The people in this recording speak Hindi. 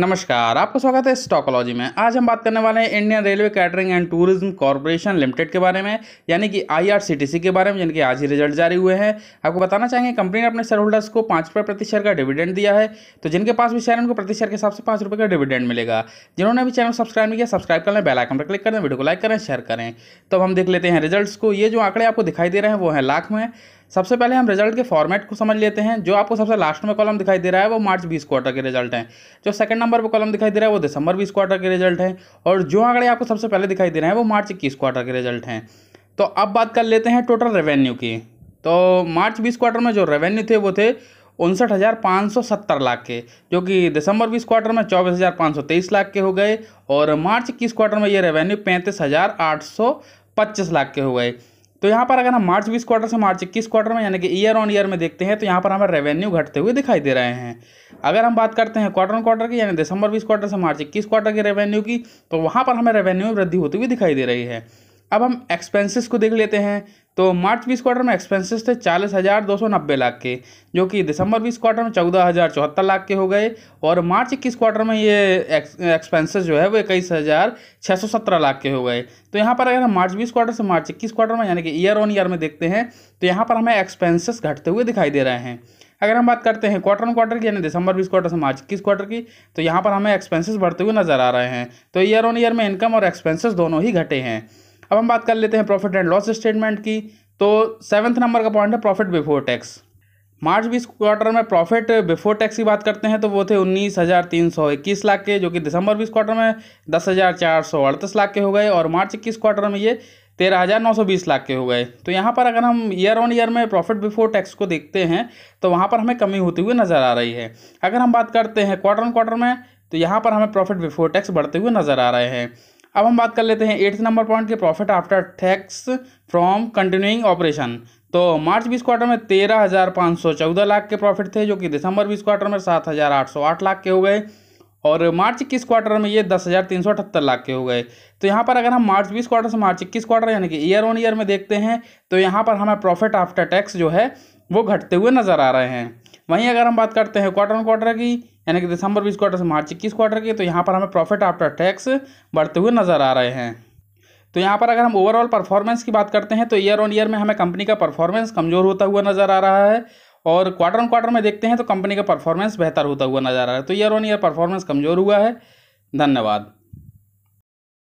नमस्कार आपका स्वागत है स्टॉकोलॉजी में आज हम बात करने वाले हैं Indian railway catering and tourism corporation limited के बारे में यानी कि आईआरसीटीसी के बारे में जिनके आज ही रिजल्ट जारी हुए हैं आपको बताना चाहेंगे कंपनी ने अपने शेयर होल्डर्स को पाँच रुपये प्रति शेयर का डिविडेंड दिया है तो जिनके पास भी शेयर उनको प्रति शेयर के हिसाब से पाँच रुपये का डिविडेंड मिलेगा जिन्होंने भी चैनल सब्सक्राइब नहीं किया सब्सक्राइब कर लें बेलाइकन पर क्लिक करें वीडियो को लाइक करें शेयर करें तो हम देख लेते हैं रिजल्ट को ये जो आंकड़े आपको दिखाई दे रहे हैं वो हैं लाख में सबसे पहले हम रिजल्ट के फॉर्मेट को समझ लेते हैं जो आपको सबसे लास्ट में कॉलम दिखाई दे रहा है वो मार्च बीस क्वार्टर के रिजल्ट हैं जो सेकंड नंबर पर कॉलम दिखाई दे रहा है वो दिसंबर बीस क्वार्टर के रिजल्ट हैं और जो आंकड़े आपको सबसे पहले दिखाई दे रहे हैं वो मार्च इक्कीस क्वार्टर के रिजल्ट हैं तो अब बात कर लेते हैं टोटल रेवेन्यू की तो मार्च बीस क्वार्टर में जो रेवेन्यू थे वो थे उनसठ हज़ार पाँच सौ सत्तर लाख के जो कि दिसंबर बीस क्वार्टर में चौबीस हज़ार पाँच सौ तेईस लाख के हो गए और मार्च इक्कीस क्वार्टर में ये रेवेन्यू पैंतीस हज़ार आठ सौ पच्चीस लाख के हो गए तो यहाँ पर अगर हम मार्च बीस क्वार्टर से मार्च इक्कीस क्वार्टर में यानी कि ईयर ऑन ईयर में देखते हैं तो यहाँ पर हमें रेवेन्यू घटते हुए दिखाई दे रहे हैं अगर हम बात करते हैं क्वार्टर ऑन क्वार्टर की यानी दिसंबर बीस क्वार्टर से मार्च इक्कीस क्वार्टर के रेवेन्यू की तो वहाँ पर हमें रेवेन्यू में वृद्धि होती हुई दिखाई दे रही है अब हम एक्सपेंसेस को देख लेते हैं तो मार्च बीस क्वार्टर में एक्सपेंसेस थे चालीस हज़ार दो सौ नब्बे लाख के जो कि दिसंबर बीस क्वार्टर में चौदह हज़ार चौहत्तर लाख के हो गए और मार्च इक्कीस क्वार्टर में ये एक्सपेंसेस जो है वो इक्कीस हज़ार छः सौ सत्रह लाख के हो गए तो यहाँ पर अगर हम मार्च बीस क्वार्टर से मार्च इक्कीस क्वार्टर में यानी कि ईयर ऑन ईयर में देखते हैं तो यहाँ पर हमें एक्सपेंसेस घटते हुए दिखाई दे रहे हैं अगर हम बात करते हैं क्वार्टर ऑन क्वार्टर की यानी दिसंबर बीस क्वार्टर से मार्च इक्कीस क्वार्टर की तो यहाँ पर हमें एक्सपेंसेस बढ़ते हुए नजर आ रहे हैं तो ईयर ऑन ईयर में इनकम और एक्सपेंसेस दोनों ही घटे हैं अब हम बात कर लेते हैं प्रॉफिट एंड लॉस स्टेटमेंट की तो सेवन्थ नंबर का पॉइंट है प्रॉफिट बिफोर टैक्स मार्च बीस क्वार्टर में प्रॉफिट बिफोर टैक्स की बात करते हैं तो वो थे उन्नीस हज़ार तीन सौ इक्कीस लाख के जो कि दिसंबर बीस क्वार्टर में दस हज़ार चार सौ अड़तीस लाख के हो गए और मार्च इक्कीस क्वार्टर में ये तेरह हज़ार नौ सौ बीस लाख के हो गए तो यहाँ पर अगर हम ईयर ऑन ईयर में प्रॉफिट बिफोर टैक्स को देखते हैं तो वहाँ पर हमें कमी होती हुई नज़र आ रही है अगर हम बात करते हैं क्वार्टर ऑन क्वार्टर में तो यहाँ पर हमें प्रॉफिट बिफोर टैक्स बढ़ते हुए नज़र आ रहे हैं अब हम बात कर लेते हैं एट्थ नंबर पॉइंट के profit after tax from continuing operation तो मार्च बीस क्वार्टर में तेरह हज़ार पाँच सौ चौदह लाख के प्रॉफिट थे जो कि दिसंबर बीस क्वार्टर में सात हज़ार आठ सौ आठ लाख के हो गए और मार्च इक्कीस क्वार्टर में ये दस हज़ार तीन सौ अठहत्तर लाख के हो गए तो यहाँ पर अगर हम मार्च बीस क्वार्टर से मार्च इक्कीस क्वार्टर यानी कि ईयर ऑन ईयर में देखते हैं तो यहाँ पर हमें प्रॉफिट आफ्टर टैक्स जो है वो घटते हुए नज़र आ रहे हैं वहीं अगर हम बात करते हैं क्वार्टर ऑन क्वार्टर की यानी कि दिसंबर बीस क्वार्टर से मार्च इक्कीस क्वार्टर के तो यहाँ पर हमें प्रॉफिट आफ्टर टैक्स बढ़ते हुए नज़र आ रहे हैं तो यहाँ पर अगर हम ओवरऑल परफॉर्मेंस की बात करते हैं तो ईयर ऑन ईयर में हमें कंपनी का परफॉर्मेंस कमज़ोर होता हुआ नज़र आ रहा है और क्वार्टर ऑन क्वार्टर में देखते हैं तो कंपनी का परफॉर्मेंस बेहतर होता हुआ नज़र आ रहा है तो ईयर ऑन ईयर परफॉर्मेंस कमज़ोर हुआ है धन्यवाद